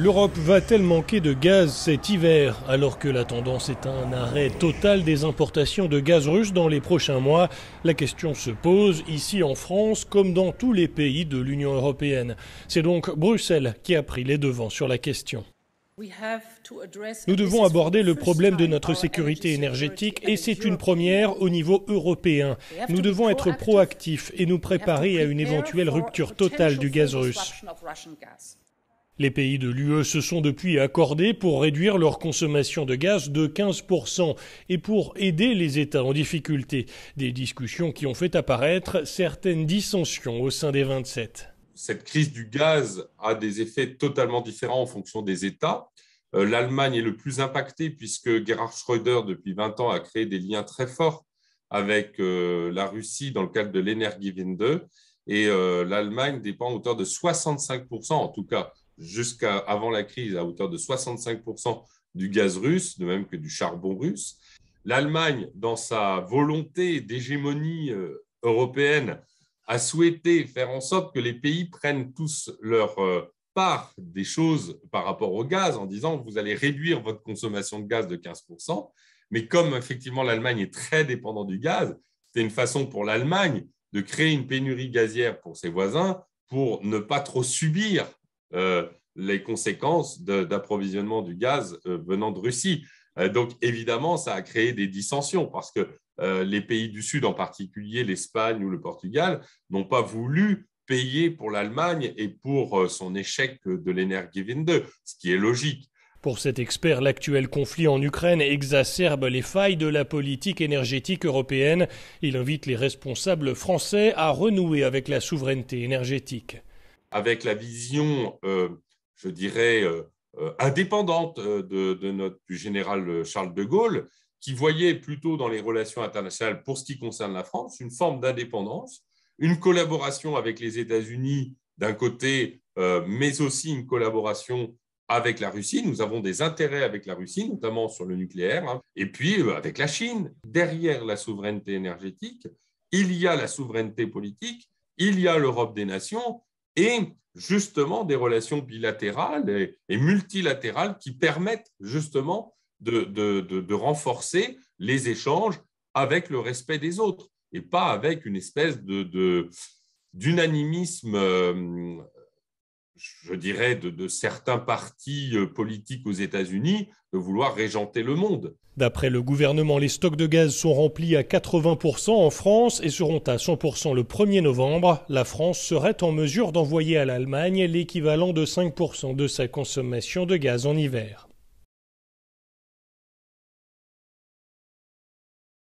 L'Europe va-t-elle manquer de gaz cet hiver alors que la tendance est à un arrêt total des importations de gaz russe dans les prochains mois La question se pose ici en France comme dans tous les pays de l'Union européenne. C'est donc Bruxelles qui a pris les devants sur la question. Nous devons aborder le problème de notre sécurité énergétique et c'est une première au niveau européen. Nous devons être proactifs et nous préparer à une éventuelle rupture totale du gaz russe. Les pays de l'UE se sont depuis accordés pour réduire leur consommation de gaz de 15% et pour aider les États en difficulté. Des discussions qui ont fait apparaître certaines dissensions au sein des 27. Cette crise du gaz a des effets totalement différents en fonction des États. Euh, L'Allemagne est le plus impactée puisque Gerhard Schröder, depuis 20 ans, a créé des liens très forts avec euh, la Russie dans le cadre de l'Energiewende. Et euh, l'Allemagne dépend en hauteur de 65%, en tout cas jusqu'à avant la crise à hauteur de 65% du gaz russe, de même que du charbon russe. L'Allemagne, dans sa volonté d'hégémonie euh, européenne, a souhaité faire en sorte que les pays prennent tous leur euh, part des choses par rapport au gaz en disant vous allez réduire votre consommation de gaz de 15%. Mais comme effectivement l'Allemagne est très dépendante du gaz, c'est une façon pour l'Allemagne de créer une pénurie gazière pour ses voisins pour ne pas trop subir euh, les conséquences d'approvisionnement du gaz euh, venant de Russie. Euh, donc évidemment, ça a créé des dissensions parce que les pays du Sud, en particulier l'Espagne ou le Portugal, n'ont pas voulu payer pour l'Allemagne et pour son échec de l'énergie l'Energiewende, ce qui est logique. Pour cet expert, l'actuel conflit en Ukraine exacerbe les failles de la politique énergétique européenne. Il invite les responsables français à renouer avec la souveraineté énergétique avec la vision, euh, je dirais, euh, euh, indépendante de, notre, du général Charles de Gaulle, qui voyait plutôt dans les relations internationales, pour ce qui concerne la France, une forme d'indépendance, une collaboration avec les États-Unis d'un côté, mais aussi une collaboration avec la Russie. Nous avons des intérêts avec la Russie, notamment sur le nucléaire, hein, et puis avec la Chine. Derrière la souveraineté énergétique, il y a la souveraineté politique, il y a l'Europe des nations, et justement des relations bilatérales et, multilatérales qui permettent justement de, renforcer les échanges avec le respect des autres et pas avec une espèce de d'unanimisme euh, je dirais, de, certains partis euh, politiques aux États-Unis de vouloir régenter le monde. D'après le gouvernement, les stocks de gaz sont remplis à 80% en France et seront à 100% le 1er novembre. La France serait en mesure d'envoyer à l'Allemagne l'équivalent de 5% de sa consommation de gaz en hiver.